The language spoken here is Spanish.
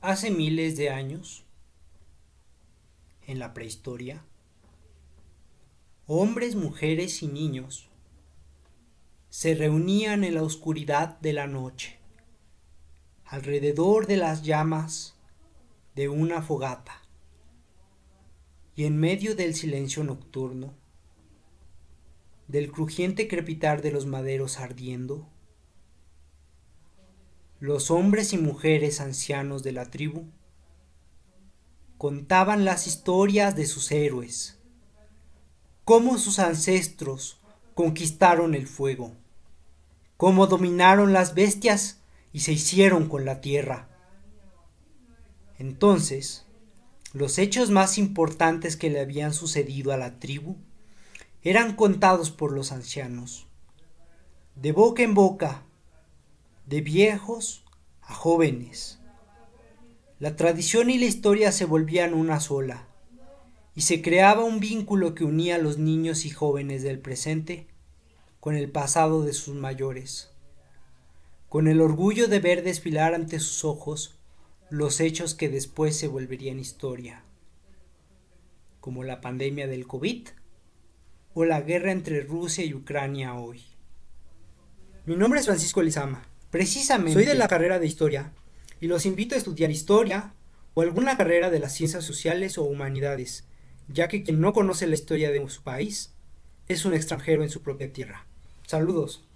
Hace miles de años, en la prehistoria, hombres, mujeres y niños se reunían en la oscuridad de la noche, alrededor de las llamas de una fogata, y en medio del silencio nocturno, del crujiente crepitar de los maderos ardiendo, los hombres y mujeres ancianos de la tribu contaban las historias de sus héroes, cómo sus ancestros conquistaron el fuego, cómo dominaron las bestias y se hicieron con la tierra. Entonces, los hechos más importantes que le habían sucedido a la tribu eran contados por los ancianos. De boca en boca de viejos a jóvenes. La tradición y la historia se volvían una sola, y se creaba un vínculo que unía a los niños y jóvenes del presente con el pasado de sus mayores, con el orgullo de ver desfilar ante sus ojos los hechos que después se volverían historia, como la pandemia del COVID o la guerra entre Rusia y Ucrania hoy. Mi nombre es Francisco Lizama. Precisamente. Soy de la carrera de historia y los invito a estudiar historia o alguna carrera de las ciencias sociales o humanidades, ya que quien no conoce la historia de su país es un extranjero en su propia tierra. Saludos.